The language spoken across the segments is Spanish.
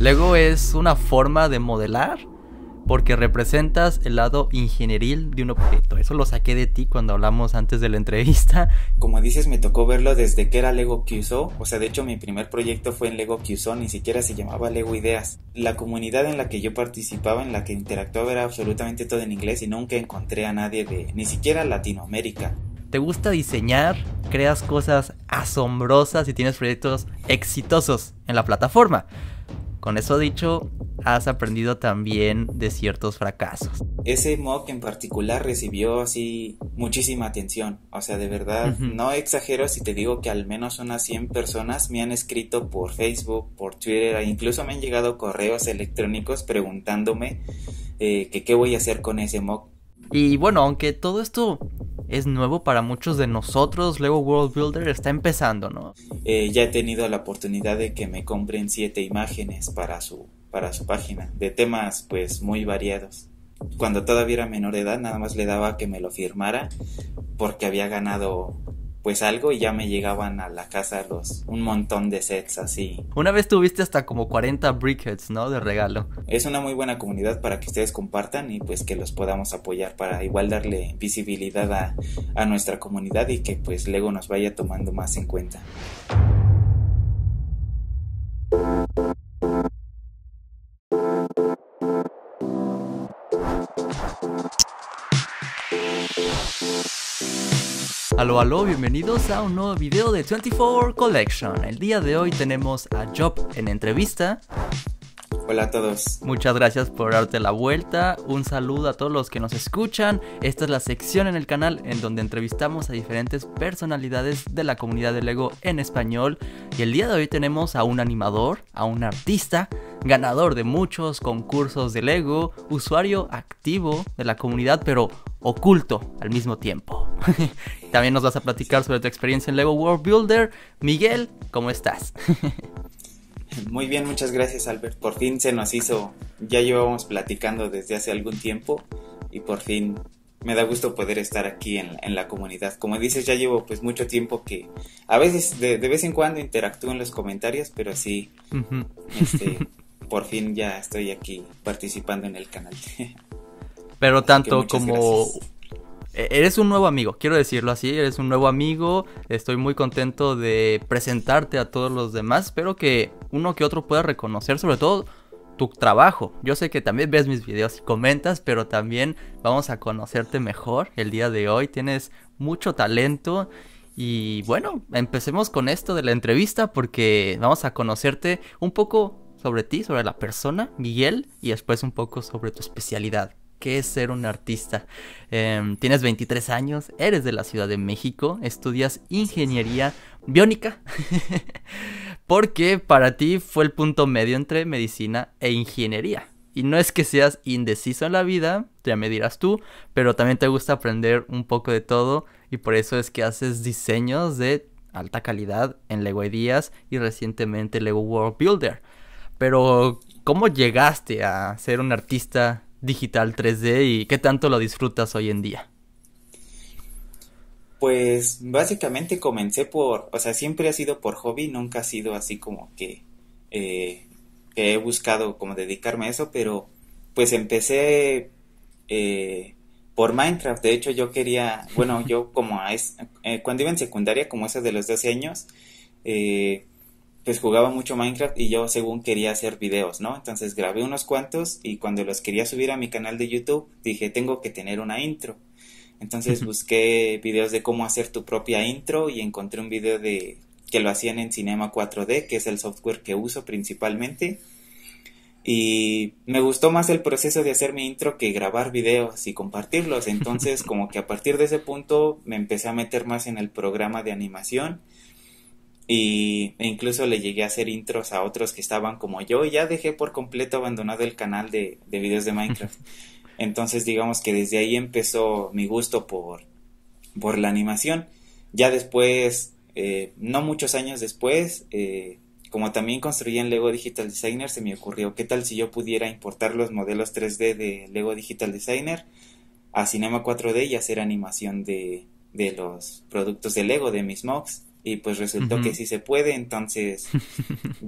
Lego es una forma de modelar porque representas el lado ingenieril de un objeto. Eso lo saqué de ti cuando hablamos antes de la entrevista. Como dices, me tocó verlo desde que era Lego QSO. O sea, de hecho, mi primer proyecto fue en Lego QSO, ni siquiera se llamaba Lego Ideas. La comunidad en la que yo participaba, en la que interactuaba, era absolutamente todo en inglés y nunca encontré a nadie de ni siquiera Latinoamérica. ¿Te gusta diseñar? ¿Creas cosas asombrosas y tienes proyectos exitosos en la plataforma? Con eso dicho, has aprendido también de ciertos fracasos. Ese mock en particular recibió así muchísima atención. O sea, de verdad, no exagero si te digo que al menos unas 100 personas me han escrito por Facebook, por Twitter, e incluso me han llegado correos electrónicos preguntándome eh, que qué voy a hacer con ese mock. Y bueno, aunque todo esto es nuevo para muchos de nosotros, Lego World Builder está empezando, ¿no? Eh, ya he tenido la oportunidad de que me compren siete imágenes para su, para su página, de temas pues muy variados. Cuando todavía era menor de edad, nada más le daba que me lo firmara porque había ganado pues algo y ya me llegaban a la casa los un montón de sets así. Una vez tuviste hasta como 40 brickheads, ¿no? De regalo. Es una muy buena comunidad para que ustedes compartan y pues que los podamos apoyar para igual darle visibilidad a, a nuestra comunidad y que pues luego nos vaya tomando más en cuenta. Aló, aló, bienvenidos a un nuevo video de 24 Collection. El día de hoy tenemos a Job en entrevista. Hola a todos. Muchas gracias por darte la vuelta. Un saludo a todos los que nos escuchan. Esta es la sección en el canal en donde entrevistamos a diferentes personalidades de la comunidad de Lego en español. Y el día de hoy tenemos a un animador, a un artista, ganador de muchos concursos de Lego, usuario activo de la comunidad, pero oculto al mismo tiempo. También nos vas a platicar sobre tu experiencia en Lego World Builder. Miguel, ¿cómo estás? Muy bien, muchas gracias Albert. Por fin se nos hizo, ya llevábamos platicando desde hace algún tiempo y por fin me da gusto poder estar aquí en, la comunidad. Como dices, ya llevo pues mucho tiempo que a veces, de, vez en cuando interactúo en los comentarios, pero sí, este, por fin ya estoy aquí participando en el canal. Pero tanto como... E-, eres un nuevo amigo, quiero decirlo así, eres un nuevo amigo, estoy muy contento de presentarte a todos los demás, espero que uno que otro pueda reconocer sobre todo tu trabajo. Yo sé que también ves mis videos y comentas, pero también vamos a conocerte mejor el día de hoy, tienes mucho talento y bueno, empecemos con esto de la entrevista porque vamos a conocerte un poco sobre ti, sobre la persona, Miguel, y después un poco sobre tu especialidad qué es ser un artista. Em, tienes 23 años, eres de la Ciudad de México, estudias ingeniería biónica, porque para ti fue el punto medio entre medicina e ingeniería. Y no es que seas indeciso en la vida, ya me dirás tú, pero también te gusta aprender un poco de todo y por eso es que haces diseños de alta calidad en Lego Ideas y recientemente Lego World Builder. Pero, ¿cómo llegaste a ser un artista digital 3D y qué tanto lo disfrutas hoy en día? Pues básicamente comencé por, o sea, siempre ha sido por hobby, nunca ha sido así como que, eh, he buscado como dedicarme a eso, pero pues empecé eh, por Minecraft. De hecho, yo quería, bueno, yo como es, eh, cuando iba en secundaria, como eso de los 12 años, eh, pues jugaba mucho Minecraft y yo según quería hacer videos, ¿no? Entonces grabé unos cuantos y cuando los quería subir a mi canal de YouTube dije, tengo que tener una intro. Entonces busqué videos de cómo hacer tu propia intro y encontré un video de que lo hacían en Cinema 4D, que es el software que uso principalmente. Y me gustó más el proceso de hacer mi intro que grabar videos y compartirlos. Entonces, como que a partir de ese punto me empecé a meter más en el programa de animación y, e incluso le llegué a hacer intros a otros que estaban como yo y ya dejé por completo abandonado el canal de, de videos de Minecraft. Entonces digamos que desde ahí empezó mi gusto por, por la animación. Ya después, eh, no muchos años después, eh, como también construía en Lego Digital Designer, se me ocurrió qué tal si yo pudiera importar los modelos 3D de Lego Digital Designer a Cinema 4D y hacer animación de, de los productos de Lego, de mis mocks y pues resultó que sí se puede, entonces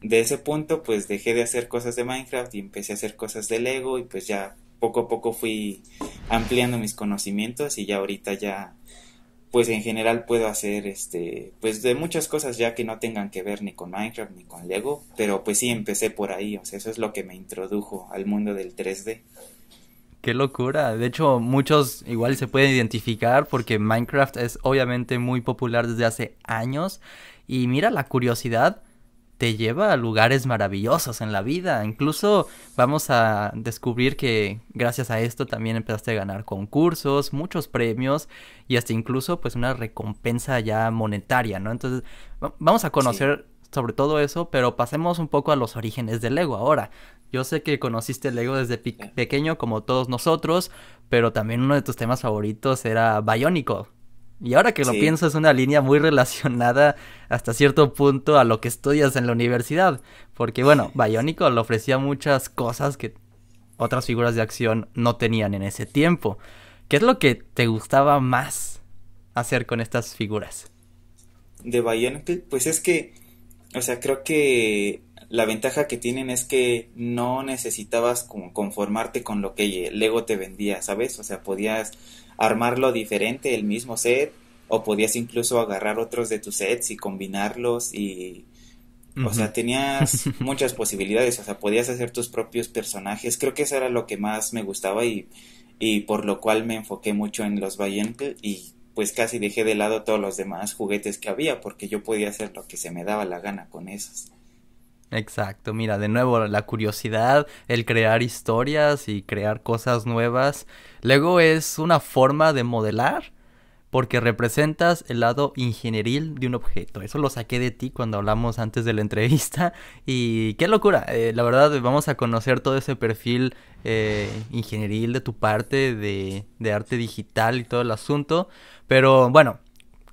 de ese punto pues dejé de hacer cosas de Minecraft y empecé a hacer cosas de Lego y pues ya poco a poco fui ampliando mis conocimientos y ya ahorita ya pues en general puedo hacer este pues de muchas cosas ya que no tengan que ver ni con Minecraft ni con Lego, pero pues sí empecé por ahí, o sea, eso es lo que me introdujo al mundo del 3D. Qué locura. De hecho, muchos igual se pueden identificar porque Minecraft es obviamente muy popular desde hace años. Y mira, la curiosidad te lleva a lugares maravillosos en la vida. Incluso vamos a descubrir que gracias a esto también empezaste a ganar concursos, muchos premios y hasta incluso pues una recompensa ya monetaria, ¿no? Entonces vamos a conocer sobre todo eso, pero pasemos un poco a los orígenes del Lego ahora. Yo sé que conociste el Lego desde pequeño, como todos nosotros, pero también uno de tus temas favoritos era Bayónico. Y ahora que lo pienso es una línea muy relacionada hasta cierto punto a lo que estudias en la universidad, porque bueno, Bayónico le ofrecía muchas cosas que otras figuras de acción no tenían en ese tiempo. ¿Qué es lo que te gustaba más hacer con estas figuras? De Bionicle, pues es que o sea, creo que la ventaja que tienen es que no necesitabas conformarte con lo que Lego te vendía, ¿sabes? O sea, podías armarlo diferente, el mismo set, o podías incluso agarrar otros de tus sets y combinarlos y... O sea, tenías muchas posibilidades, o sea, podías hacer tus propios personajes. Creo que eso era lo que más me gustaba y, y por lo cual me enfoqué mucho en los Valiente y pues casi dejé de lado todos los demás juguetes que había porque yo podía hacer lo que se me daba la gana con esos. Exacto, mira, de nuevo la curiosidad, el crear historias y crear cosas nuevas. Luego es una forma de modelar porque representas el lado ingenieril de un objeto. Eso lo saqué de ti cuando hablamos antes de la entrevista y qué locura. Eh, la verdad, vamos a conocer todo ese perfil eh, ingenieril de tu parte, de, arte digital y todo el asunto. Pero bueno,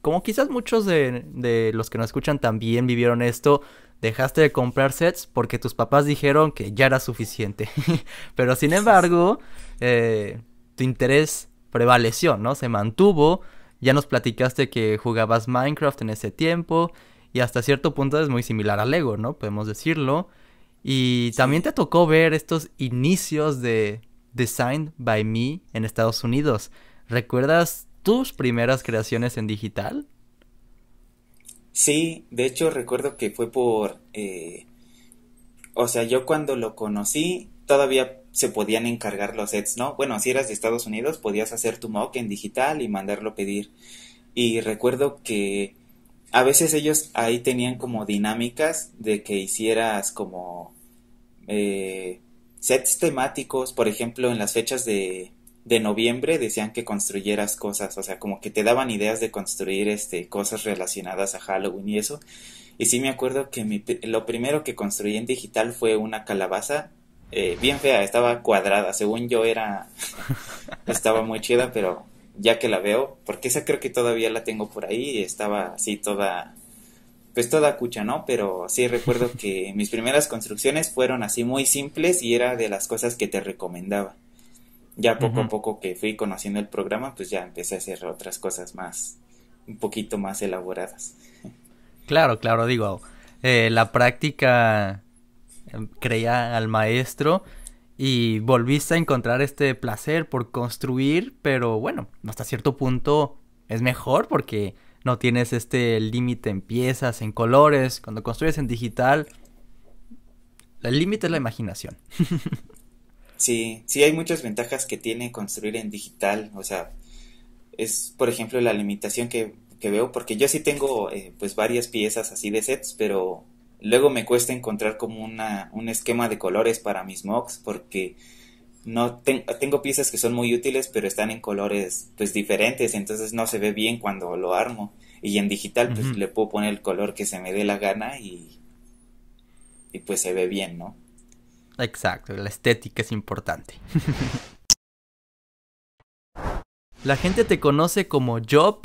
como quizás muchos de, los que nos escuchan también vivieron esto, dejaste de comprar sets porque tus papás dijeron que ya era suficiente. Pero sin embargo, eh, tu interés prevaleció, ¿no? Se mantuvo ya nos platicaste que jugabas Minecraft en ese tiempo y hasta cierto punto es muy similar a Lego, ¿no? Podemos decirlo. Y también te tocó ver estos inicios de Design by Me en Estados Unidos. ¿Recuerdas tus primeras creaciones en digital? Sí, de hecho recuerdo que fue por... Eh, o sea, yo cuando lo conocí todavía se podían encargar los sets, ¿no? Bueno, si eras de Estados Unidos podías hacer tu mock en digital y mandarlo pedir. Y recuerdo que a veces ellos ahí tenían como dinámicas de que hicieras como eh, sets temáticos, por ejemplo, en las fechas de, de noviembre decían que construyeras cosas, o sea, como que te daban ideas de construir este, cosas relacionadas a Halloween y eso. Y sí me acuerdo que lo primero que construí en digital fue una calabaza eh, bien fea, estaba cuadrada, según yo era, estaba muy chida, pero ya que la veo, porque esa creo que todavía la tengo por ahí, estaba así toda, pues toda cucha, ¿no? Pero sí recuerdo que mis primeras construcciones fueron así muy simples y era de las cosas que te recomendaba. Ya poco a poco que fui conociendo el programa, pues ya empecé a hacer otras cosas más, un poquito más elaboradas. Claro, claro, digo, eh, la práctica Em, creía al maestro y volviste a encontrar este placer por construir, pero bueno, hasta cierto punto es mejor porque no tienes este límite en piezas, en colores, cuando construyes en digital, el límite es la imaginación. sí, sí hay muchas ventajas que tiene construir en digital, o sea, es por ejemplo la limitación que, veo, porque yo sí tengo eh, pues varias piezas así de sets, pero Luego me cuesta encontrar como una, un esquema de colores para mis mocks porque no tengo piezas que son muy útiles pero están en colores pues diferentes entonces no se ve bien cuando lo armo y en digital pues le puedo poner el color que se me dé la gana y, y pues se ve bien, ¿no? Exacto, la estética es importante. la gente te conoce como Job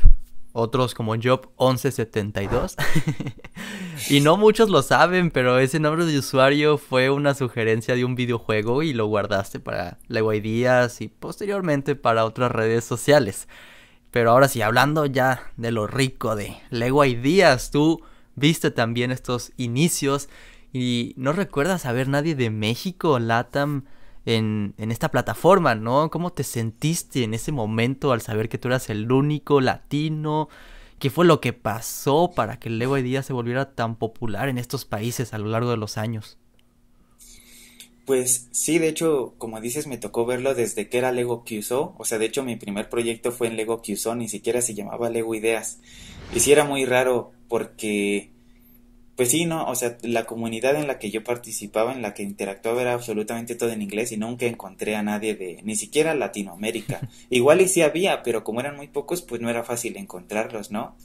otros como Job 1172. y no muchos lo saben, pero ese nombre de usuario fue una sugerencia de un videojuego y lo guardaste para Lego Ideas y posteriormente para otras redes sociales. Pero ahora sí, hablando ya de lo rico de Lego Ideas, tú viste también estos inicios y no recuerdas haber nadie de México, Latam, en, esta plataforma, ¿no? ¿Cómo te sentiste en ese momento al saber que tú eras el único latino? ¿Qué fue lo que pasó para que el Lego Ideas se volviera tan popular en estos países a lo largo de los años? Pues sí, de hecho, como dices, me tocó verlo desde que era Lego QSO. O sea, de hecho, mi primer proyecto fue en Lego QSO, ni siquiera se llamaba Lego Ideas. Y sí era muy raro porque pues sí, ¿no? O sea, la comunidad en la que yo participaba, en la que interactuaba, era absolutamente todo en inglés y nunca encontré a nadie de, ni siquiera Latinoamérica. Igual y sí había, pero como eran muy pocos, pues no era fácil encontrarlos, ¿no?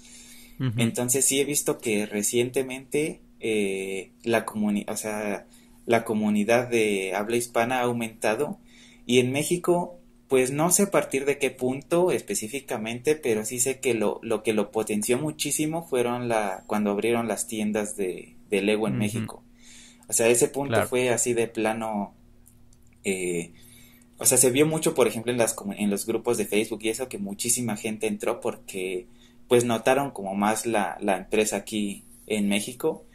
Entonces sí he visto que recientemente eh, la, comunidad, o sea, la comunidad de habla hispana ha aumentado y en México pues no sé a partir de qué punto específicamente, pero sí sé que lo, lo que lo potenció muchísimo fueron la, cuando abrieron las tiendas de, de Lego en México. O sea, ese punto fue así de plano. Eh, o sea, se vio mucho, por ejemplo, en, las, en los grupos de Facebook y eso que muchísima gente entró porque pues notaron como más la, la empresa aquí en México.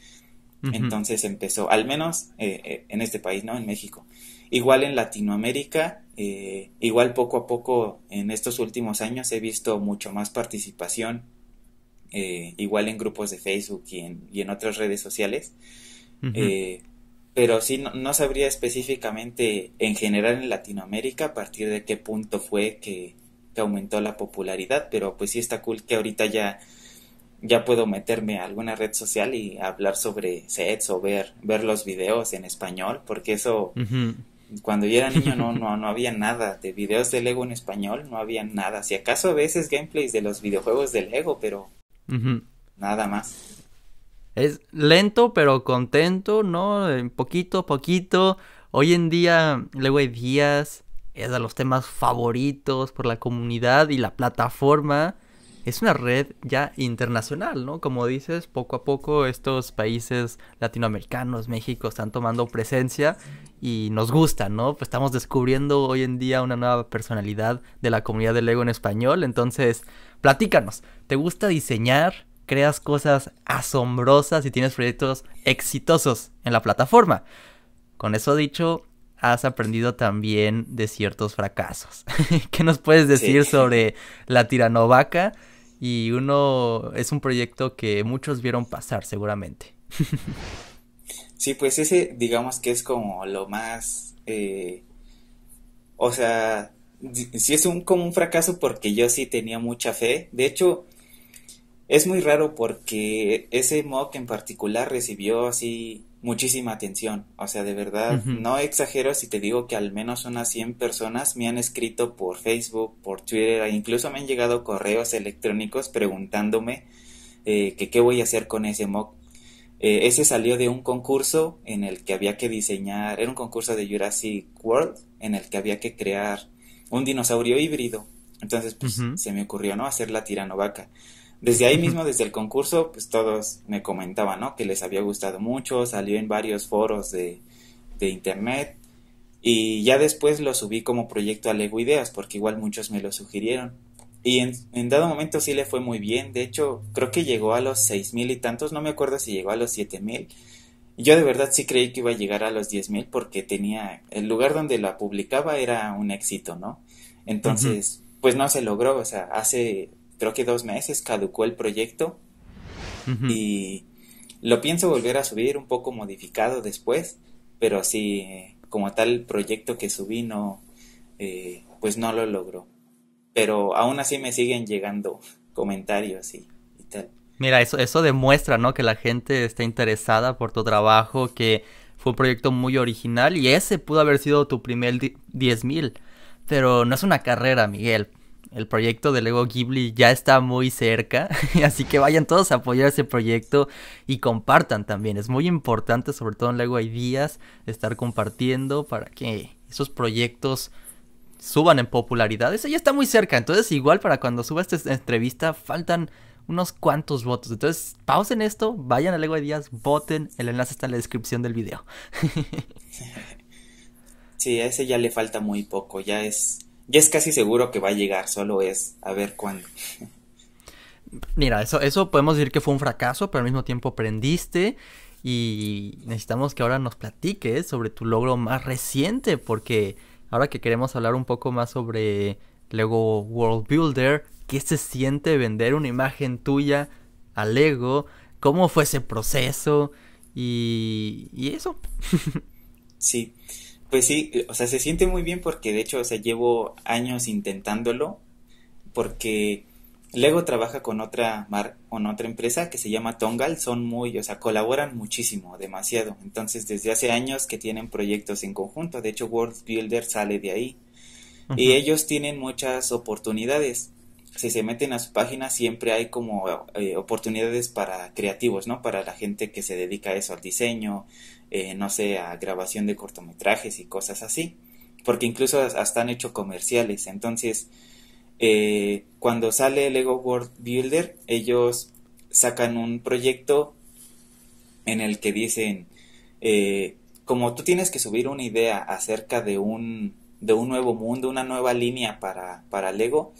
Entonces empezó, al menos eh, eh, en este país, ¿no? En México. Igual en Latinoamérica, eh, igual poco a poco en estos últimos años he visto mucho más participación, eh, igual en grupos de Facebook y en, otras redes sociales. Eh, pero sí, no, sabría específicamente en general en Latinoamérica a partir de qué punto fue que, aumentó la popularidad, pero pues sí está cool que ahorita ya ya puedo meterme a alguna red social y hablar sobre sets o ver, ver los videos en español, porque eso, cuando yo era niño no, no, no había nada de videos de Lego en español, no había nada. Si acaso a veces gameplays de los videojuegos de Lego, pero nada más. Es lento pero contento, ¿no? Poquito a poquito. Hoy en día Lego días, es de los temas favoritos por la comunidad y la plataforma es una red ya internacional, ¿no? Como dices, poco a poco estos países latinoamericanos, México, están tomando presencia y nos gusta, ¿no? Pues estamos descubriendo hoy en día una nueva personalidad de la comunidad de Lego en español. Entonces, platícanos, ¿te gusta diseñar? ¿Creas cosas asombrosas y tienes proyectos exitosos en la plataforma? Con eso dicho, has aprendido también de ciertos fracasos. ¿Qué nos puedes decir sobre la tiranovaca y uno es un proyecto que muchos vieron pasar seguramente. sí, pues ese digamos que es como lo más, eh, o sea, sí es un, como un fracaso porque yo sí tenía mucha fe. De hecho, es muy raro porque ese mock en particular recibió así muchísima atención. O sea, de verdad, no exagero si te digo que al menos unas 100 personas me han escrito por Facebook, por Twitter, e incluso me han llegado correos electrónicos preguntándome eh, que qué voy a hacer con ese mock. Eh, ese salió de un concurso en el que había que diseñar, era un concurso de Jurassic World, en el que había que crear un dinosaurio híbrido. Entonces, pues, se me ocurrió, ¿no? Hacer la tiranovaca. Desde ahí mismo, desde el concurso, pues todos me comentaban, ¿no? Que les había gustado mucho, salió en varios foros de, internet y ya después lo subí como proyecto a Lego Ideas porque igual muchos me lo sugirieron. Y en, dado momento sí le fue muy bien, de hecho creo que llegó a los seis mil y tantos, no me acuerdo si llegó a los siete mil. Yo de verdad sí creí que iba a llegar a los diez mil porque tenía, el lugar donde la publicaba era un éxito, ¿no? Entonces, pues no se logró, o sea, hace creo que dos meses caducó el proyecto y lo pienso volver a subir un poco modificado después, pero así... como tal proyecto que subí no, eh, pues no lo logró. Pero aún así me siguen llegando comentarios y, tal. Mira, eso, eso demuestra, ¿no? Que la gente está interesada por tu trabajo, que fue un proyecto muy original y ese pudo haber sido tu primer 10.000. Pero no es una carrera, Miguel el proyecto de Lego Ghibli ya está muy cerca, así que vayan todos a apoyar ese proyecto y compartan también. Es muy importante, sobre todo en Lego Ideas, estar compartiendo para que esos proyectos suban en popularidad. Eso ya está muy cerca, entonces igual para cuando suba esta entrevista faltan unos cuantos votos. Entonces, pausen esto, vayan a Lego Ideas, voten, el enlace está en la descripción del video. sí, a ese ya le falta muy poco, ya es ya es casi seguro que va a llegar, solo es a ver cuándo. Mira, eso, eso podemos decir que fue un fracaso, pero al mismo tiempo aprendiste y necesitamos que ahora nos platiques sobre tu logro más reciente, porque ahora que queremos hablar un poco más sobre Lego World Builder, ¿qué se siente vender una imagen tuya a Lego? ¿Cómo fue ese proceso? Y, y eso. sí, pues sí, eh, o sea, se siente muy bien porque de hecho, o sea, llevo años intentándolo porque Lego trabaja con otra mar con otra empresa que se llama Tongal, son muy, o sea, colaboran muchísimo, demasiado. Entonces, desde hace años que tienen proyectos en conjunto, de hecho World Builder sale de ahí. Y ellos tienen muchas oportunidades si se meten a su página siempre hay como eh, oportunidades para creativos, ¿no? Para la gente que se dedica a eso, al diseño, eh, no sé, a grabación de cortometrajes y cosas así. Porque incluso hasta han hecho comerciales. Entonces, eh, cuando sale Lego World Builder, ellos sacan un proyecto en el que dicen, como tú tienes que subir una idea acerca de un, de un nuevo mundo, una nueva línea para, para Lego,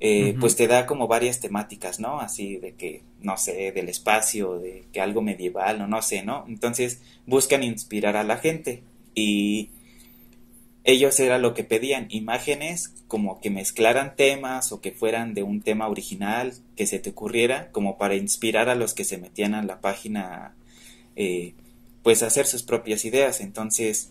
eh, pues te da como varias temáticas, ¿no? Así de que, no sé, del espacio, de que algo medieval o no sé, ¿no? Entonces buscan inspirar a la gente y ellos era lo que pedían, imágenes como que mezclaran temas o que fueran de un tema original que se te ocurriera, como para inspirar a los que se metían a la página, eh, pues hacer sus propias ideas. Entonces,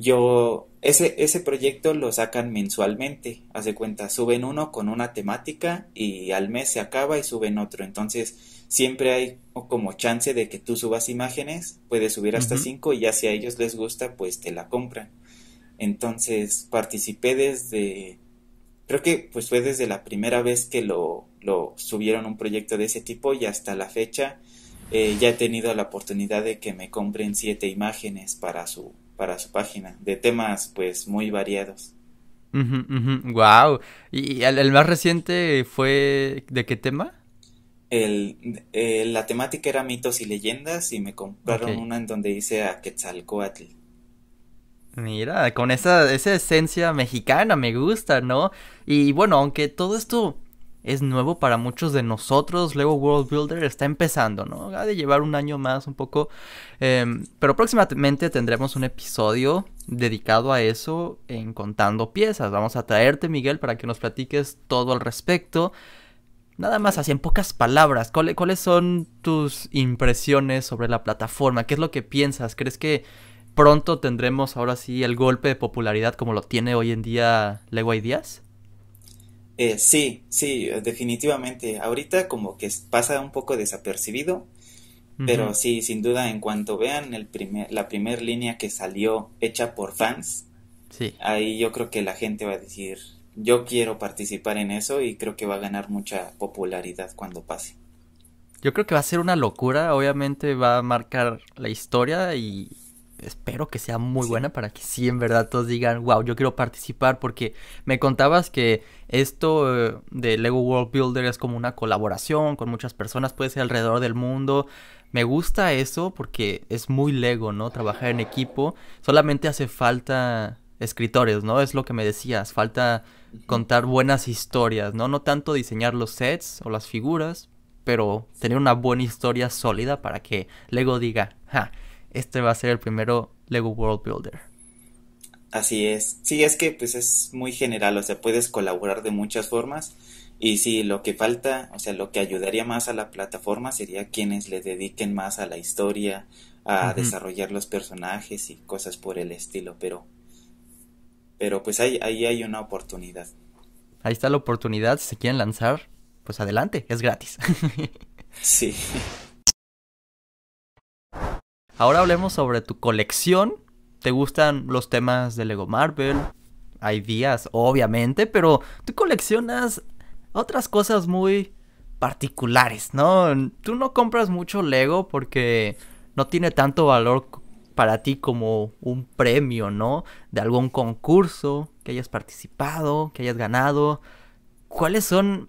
yo, ese, ese proyecto lo sacan mensualmente, hace cuenta, suben uno con una temática y al mes se acaba y suben otro, entonces siempre hay como chance de que tú subas imágenes, puedes subir hasta cinco y ya si a ellos les gusta, pues te la compran. Entonces participé desde, creo que pues fue desde la primera vez que lo, lo subieron un proyecto de ese tipo y hasta la fecha eh, ya he tenido la oportunidad de que me compren siete imágenes para su, para su página, de temas pues muy variados. Guau, Wow. ¿Y el, más reciente fue de qué tema? Eh, la temática era mitos y leyendas y me compraron una en donde dice a Quetzalcoatl. Mira, con esa, esa esencia mexicana me gusta, ¿no? Y bueno, aunque todo esto es nuevo para muchos de nosotros. Lego World Builder está empezando, ¿no? Ha de llevar un año más un poco. Em, pero próximamente tendremos un episodio dedicado a eso en contando piezas. Vamos a traerte, Miguel, para que nos platiques todo al respecto. Nada más, así en pocas palabras, ¿cuáles, ¿cuáles son tus impresiones sobre la plataforma? ¿Qué es lo que piensas? ¿Crees que pronto tendremos ahora sí el golpe de popularidad como lo tiene hoy en día Lego Ideas? Eh, sí, sí, definitivamente. Ahorita como que pasa un poco desapercibido, pero sí, sin duda, en cuanto vean el primer, la primera línea que salió hecha por fans, ahí yo creo que la gente va a decir, yo quiero participar en eso y creo que va a ganar mucha popularidad cuando pase. Yo creo que va a ser una locura, obviamente va a marcar la historia y espero que sea muy buena para que sí en verdad todos digan, wow, yo quiero participar porque me contabas que esto eh, de Lego World Builder es como una colaboración con muchas personas, puede ser alrededor del mundo. Me gusta eso porque es muy Lego, ¿no? Trabajar en equipo. Solamente hace falta escritores, ¿no? Es lo que me decías, falta contar buenas historias, ¿no? No tanto diseñar los sets o las figuras, pero tener una buena historia sólida para que Lego diga, ja, este va a ser el primero Lego World Builder. Así es. Sí, es que pues es muy general, o sea, puedes colaborar de muchas formas. Y sí, lo que falta, o sea, lo que ayudaría más a la plataforma sería quienes le dediquen más a la historia, a desarrollar los personajes y cosas por el estilo, pero pero pues ahí, ahí hay una oportunidad. Ahí está la oportunidad, si se quieren lanzar, pues adelante, es gratis. sí. Ahora hablemos sobre tu colección. ¿Te gustan los temas de Lego Marvel? Hay días, obviamente, pero tú coleccionas otras cosas muy particulares, ¿no? Tú no compras mucho Lego porque no tiene tanto valor para ti como un premio, ¿no? De algún concurso que hayas participado, que hayas ganado. ¿Cuáles son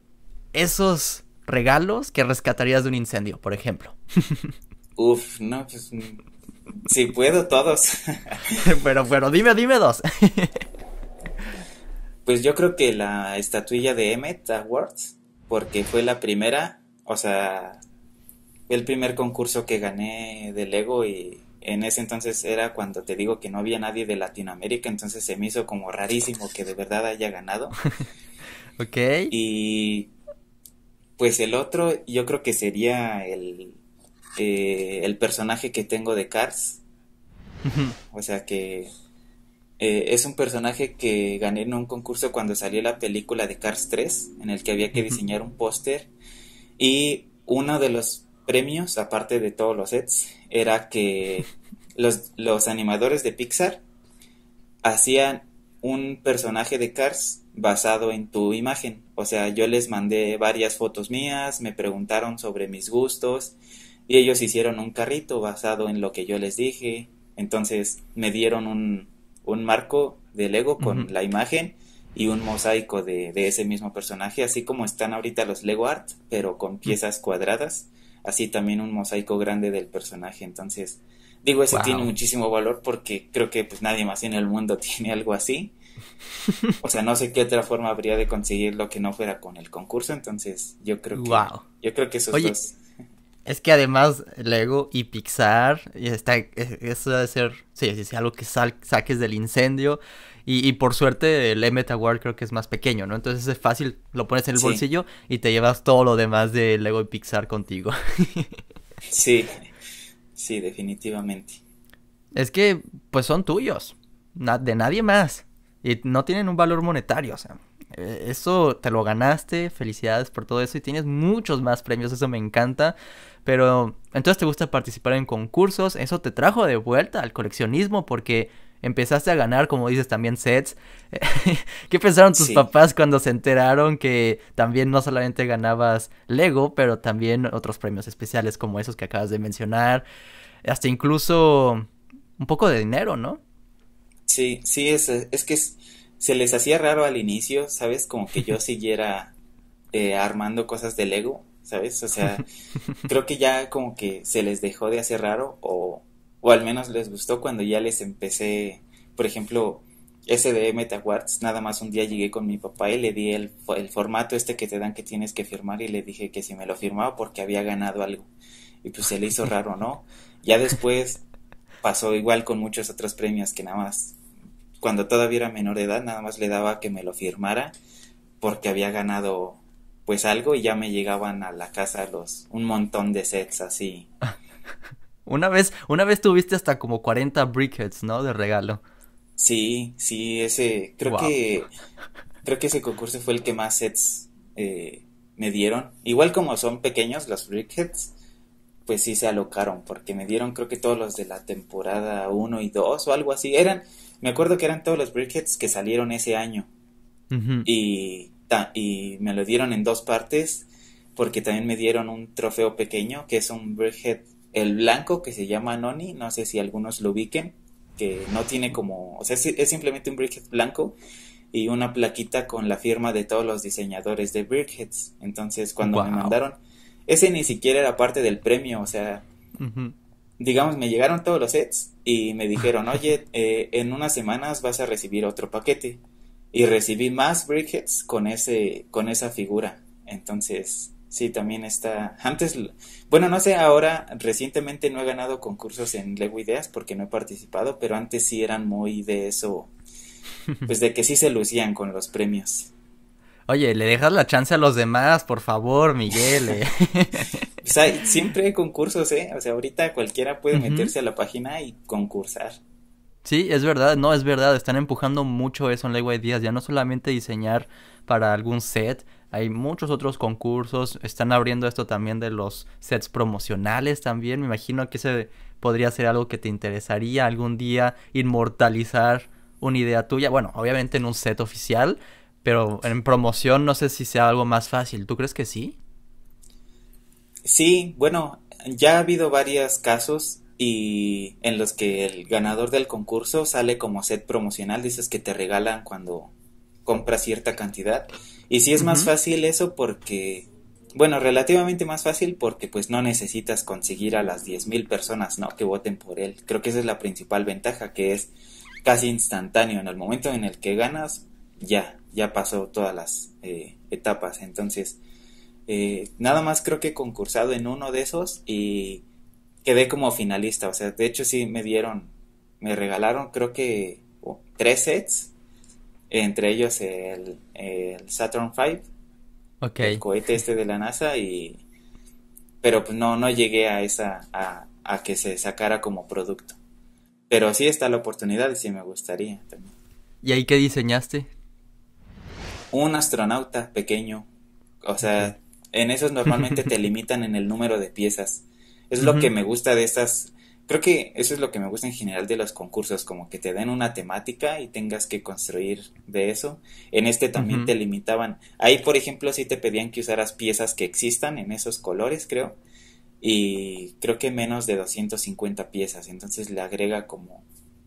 esos regalos que rescatarías de un incendio, por ejemplo? Uf, no, pues. Si puedo, todos. pero, pero, dime, dime dos. pues yo creo que la estatuilla de Emmet Awards, porque fue la primera, o sea, fue el primer concurso que gané de Lego y en ese entonces era cuando te digo que no había nadie de Latinoamérica, entonces se me hizo como rarísimo que de verdad haya ganado. ok. Y pues el otro yo creo que sería el eh, el personaje que tengo de Cars. O sea que eh, es un personaje que gané en un concurso cuando salió la película de Cars 3, en el que había que diseñar un póster. Y uno de los premios, aparte de todos los sets, era que los, los animadores de Pixar hacían un personaje de Cars basado en tu imagen. O sea, yo les mandé varias fotos mías, me preguntaron sobre mis gustos y ellos hicieron un carrito basado en lo que yo les dije. Entonces me dieron un, un marco de Lego con la imagen y un mosaico de, de, ese mismo personaje, así como están ahorita los Lego Art, pero con piezas cuadradas, así también un mosaico grande del personaje. Entonces, digo, eso tiene muchísimo valor porque creo que pues nadie más en el mundo tiene algo así. O sea, no sé qué otra forma habría de conseguir lo que no fuera con el concurso, entonces yo creo que yo creo que esos es que además Lego y Pixar, está, eh, eso debe ser, sí, es algo que saques del incendio. Y, por suerte el Emmet Award creo que es más pequeño, ¿no? Entonces es fácil, lo pones en el bolsillo y te llevas todo lo demás de Lego y Pixar contigo. sí, sí, definitivamente. Es que pues son tuyos, de nadie más. Y no tienen un valor monetario, o sea, eh, eso te lo ganaste, felicidades por todo eso y tienes muchos más premios, eso me encanta. Pero entonces te gusta participar en concursos, eso te trajo de vuelta al coleccionismo porque empezaste a ganar, como dices, también sets. ¿Qué pensaron tus papás cuando se enteraron que también no solamente ganabas Lego, pero también otros premios especiales como esos que acabas de mencionar? Hasta incluso un poco de dinero, ¿no? Sí, sí, es, es que se les hacía raro al inicio, ¿sabes? Como que yo siguiera eh, armando cosas de Lego, ¿sabes? O sea, creo que ya como que se les dejó de hacer raro o, o al menos les gustó cuando ya les empecé, por ejemplo, ese de Meta nada más un día llegué con mi papá y le di el, el, formato este que te dan que tienes que firmar y le dije que si me lo firmaba porque había ganado algo. Y pues se le hizo raro, ¿no? Ya después pasó igual con muchos otros premios que nada más cuando todavía era menor de edad, nada más le daba que me lo firmara porque había ganado pues algo y ya me llegaban a la casa los un montón de sets así. una vez, una vez tuviste hasta como 40 brickheads, ¿no? De regalo. Sí, sí, ese creo que creo que ese concurso fue el que más sets eh, me dieron. Igual como son pequeños los brickheads, pues sí se alocaron porque me dieron creo que todos los de la temporada 1 y 2 o algo así. Eran me acuerdo que eran todos los Brickheads que salieron ese año. y, y me lo dieron en dos partes porque también me dieron un trofeo pequeño que es un Brickhead, el blanco que se llama Noni, no sé si algunos lo ubiquen, que no tiene como, o sea, es, simplemente un Brickhead blanco y una plaquita con la firma de todos los diseñadores de Brickheads. Entonces, cuando me mandaron, ese ni siquiera era parte del premio, o sea, digamos, me llegaron todos los sets y me dijeron, oye, eh, en unas semanas vas a recibir otro paquete. Y recibí más brickheads con, ese, con esa figura. Entonces, sí, también está... Antes, bueno, no sé, ahora recientemente no he ganado concursos en Lego Ideas porque no he participado, pero antes sí eran muy de eso, pues de que sí se lucían con los premios. Oye, le dejas la chance a los demás, por favor, Miguel. Eh. O siempre hay concursos, ¿eh? O sea, ahorita cualquiera puede meterse a la página y concursar. Sí, es verdad, no, es verdad, están empujando mucho eso en Lego ideas ya no solamente diseñar para algún set, hay muchos otros concursos, están abriendo esto también de los sets promocionales también, me imagino que ese podría ser algo que te interesaría algún día, inmortalizar una idea tuya, bueno, obviamente en un set oficial, pero en promoción no sé si sea algo más fácil, ¿tú crees que sí? Sí, bueno, ya ha habido varios casos y en los que el ganador del concurso sale como set promocional, dices que te regalan cuando compras cierta cantidad. Y sí es más fácil eso porque, bueno, relativamente más fácil porque pues no necesitas conseguir a las 10.000 personas, ¿no? Que voten por él. Creo que esa es la principal ventaja, que es casi instantáneo. En el momento en el que ganas, ya, ya pasó todas las eh, etapas. Entonces, eh, nada más creo que he concursado en uno de esos y quedé como finalista. O sea, de hecho sí me dieron, me regalaron creo que oh, tres sets, entre ellos el, Saturn V, el cohete este de la NASA y... Pero pues no, no llegué a esa, a, a que se sacara como producto. Pero sí está la oportunidad y sí me gustaría ¿Y ahí qué diseñaste? Un astronauta pequeño. O sea, en esos normalmente te limitan en el número de piezas. Es lo que me gusta de estas. Creo que eso es lo que me gusta en general de los concursos, como que te den una temática y tengas que construir de eso. En este también te limitaban. Ahí, por ejemplo, sí te pedían que usaras piezas que existan en esos colores, creo. Y creo que menos de 250 piezas. Entonces le agrega como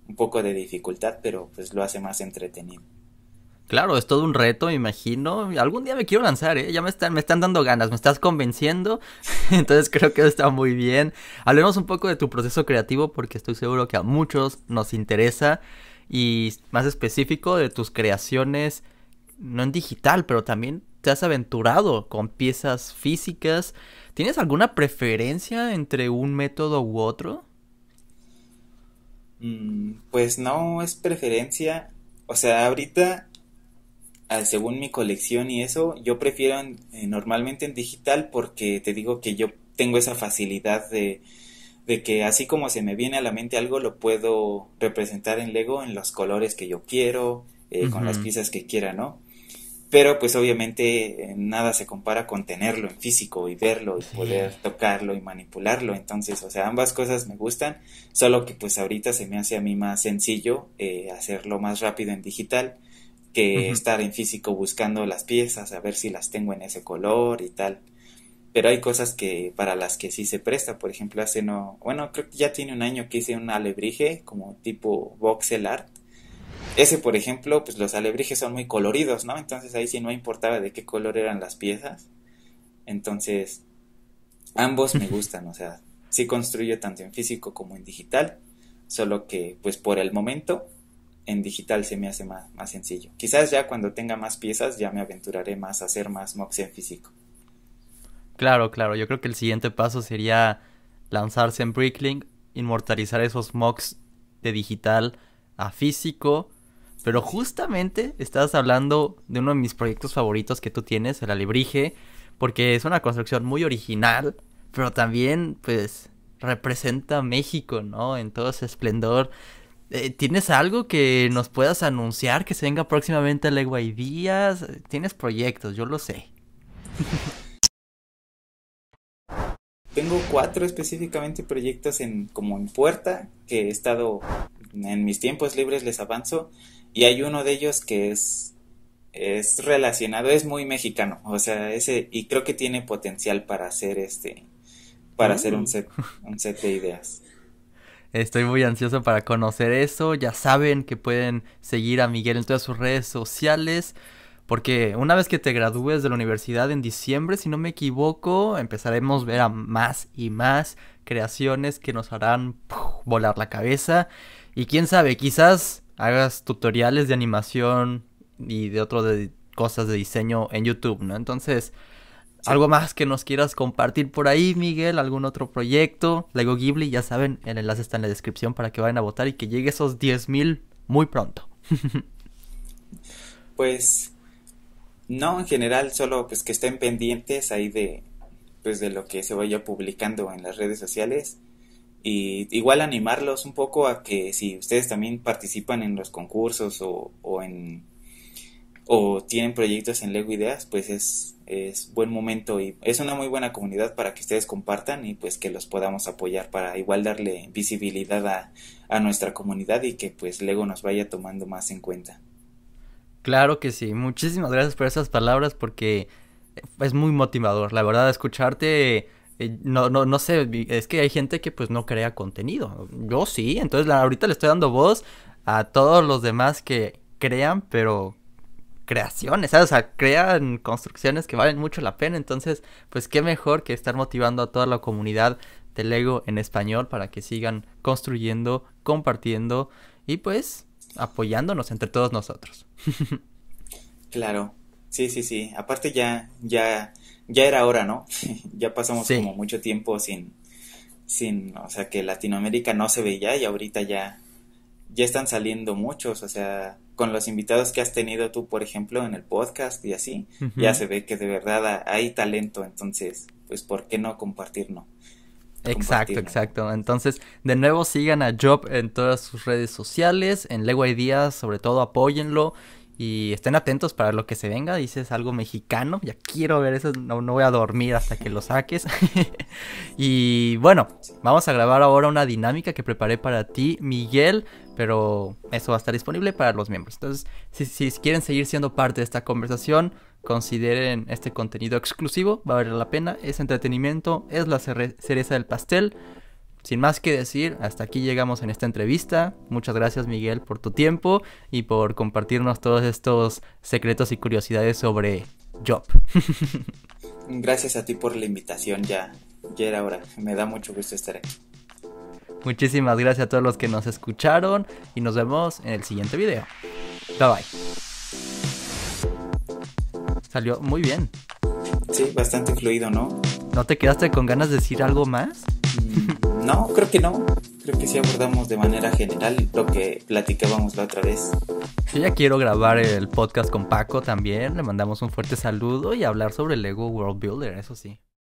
un poco de dificultad, pero pues lo hace más entretenido. Claro, es todo un reto, me imagino. Algún día me quiero lanzar, ¿eh? Ya me están, me están dando ganas, me estás convenciendo. Entonces creo que está muy bien. Hablemos un poco de tu proceso creativo porque estoy seguro que a muchos nos interesa. Y más específico de tus creaciones, no en digital, pero también te has aventurado con piezas físicas. ¿Tienes alguna preferencia entre un método u otro? Mm, pues no es preferencia. O sea, ahorita según mi colección y eso, yo prefiero eh, normalmente en digital porque te digo que yo tengo esa facilidad de, que así como se me viene a la mente algo, lo puedo representar en Lego en los colores que yo quiero, eh, con las piezas que quiera, ¿no? Pero pues obviamente eh, nada se compara con tenerlo en físico y verlo y poder tocarlo y manipularlo. Entonces, o sea, ambas cosas me gustan, solo que pues ahorita se me hace a mí más sencillo hacerlo más rápido en digital que estar en físico buscando las piezas, a ver si las tengo en ese color y tal. Pero hay cosas que para las que sí se presta, por ejemplo, hace no, bueno, creo que ya tiene un año que hice un alebrije como tipo voxel art. Ese, por ejemplo, pues los alebrijes son muy coloridos, ¿no? Entonces ahí sí no importaba de qué color eran las piezas. Entonces, ambos me gustan, o sea, sí construyo tanto en físico como en digital, solo que pues por el momento en digital se me hace más, sencillo. Quizás ya cuando tenga más piezas ya me aventuraré más a hacer más mocks en físico. Claro, claro. Yo creo que el siguiente paso sería lanzarse en Bricklink, inmortalizar esos mocks de digital a físico. Pero justamente estás hablando de uno de mis proyectos favoritos que tú tienes, el alebrije, porque es una construcción muy original, pero también pues representa México, ¿no? En todo ese esplendor eh, ¿Tienes algo que nos puedas anunciar que se venga próximamente a Legua y Tienes proyectos, yo lo sé. Tengo cuatro específicamente proyectos en como en puerta que he estado en mis tiempos libres les avanzo y hay uno de ellos que es es relacionado es muy mexicano o sea ese y creo que tiene potencial para hacer este para hacer un mm. set un set de ideas Estoy muy ansioso para conocer eso. Ya saben que pueden seguir a Miguel en todas sus redes sociales. Porque una vez que te gradúes de la universidad en diciembre, si no me equivoco, empezaremos a ver a más y más creaciones que nos harán volar la cabeza. Y quién sabe, quizás hagas tutoriales de animación y de otras cosas de diseño en YouTube, ¿no? Entonces, ¿Algo más que nos quieras compartir por ahí, Miguel? ¿Algún otro proyecto? Lego Ghibli, ya saben, el enlace está en la descripción para que vayan a votar y que llegue esos 10.000 muy pronto. pues no, en general, solo pues que estén pendientes ahí de pues de lo que se vaya publicando en las redes sociales y igual animarlos un poco a que si ustedes también participan en los concursos o, o en o tienen proyectos en Lego Ideas, pues es es buen momento y es una muy buena comunidad para que ustedes compartan y pues que los podamos apoyar para igual darle visibilidad a, nuestra comunidad y que pues luego nos vaya tomando más en cuenta. Claro que sí, muchísimas gracias por esas palabras porque es muy motivador, la verdad, escucharte eh, no, no, no sé, es que hay gente que pues no crea contenido. Yo sí, entonces la, ahorita le estoy dando voz a todos los demás que crean, pero creaciones, O sea, crean construcciones que valen mucho la pena. Entonces, pues qué mejor que estar motivando a toda la comunidad de Lego en español para que sigan construyendo, compartiendo y pues apoyándonos entre todos nosotros. claro, sí, sí, sí. Aparte ya, ya, ya era hora, ¿no? ya pasamos como mucho tiempo sin, sin, o sea, que Latinoamérica no se veía y ahorita ya ya están saliendo muchos, o sea, con los invitados que has tenido tú, por ejemplo, en el podcast y así, ya se ve que de verdad hay talento, entonces, pues, ¿por qué no compartirlo? Exacto, exacto. Entonces, de nuevo sigan a Job en todas sus redes sociales, en Lego Ideas, sobre todo apóyenlo. Y estén atentos para lo que se venga. Dices algo mexicano. Ya quiero ver eso. No, voy a dormir hasta que lo saques. y bueno, vamos a grabar ahora una dinámica que preparé para ti, Miguel. Pero eso va a estar disponible para los miembros. Entonces, si, si quieren seguir siendo parte de esta conversación, consideren este contenido exclusivo. Va a valer la pena. Es entretenimiento. Es la cereza del pastel sin más que decir, hasta aquí llegamos en esta entrevista. Muchas gracias Miguel por tu tiempo y por compartirnos todos estos secretos y curiosidades sobre Job. gracias a ti por la invitación, ya, ya era hora. Me da mucho gusto estar aquí. Muchísimas gracias a todos los que nos escucharon y nos vemos en el siguiente video. Bye bye. Salió muy bien. Sí, bastante fluido, ¿no? ¿No te quedaste con ganas de decir algo más? No, creo que no. Creo que sí abordamos de manera general lo que platicábamos la otra vez. Sí, ya quiero grabar el podcast con Paco también. Le mandamos un fuerte saludo y hablar sobre Lego World Builder, eso sí.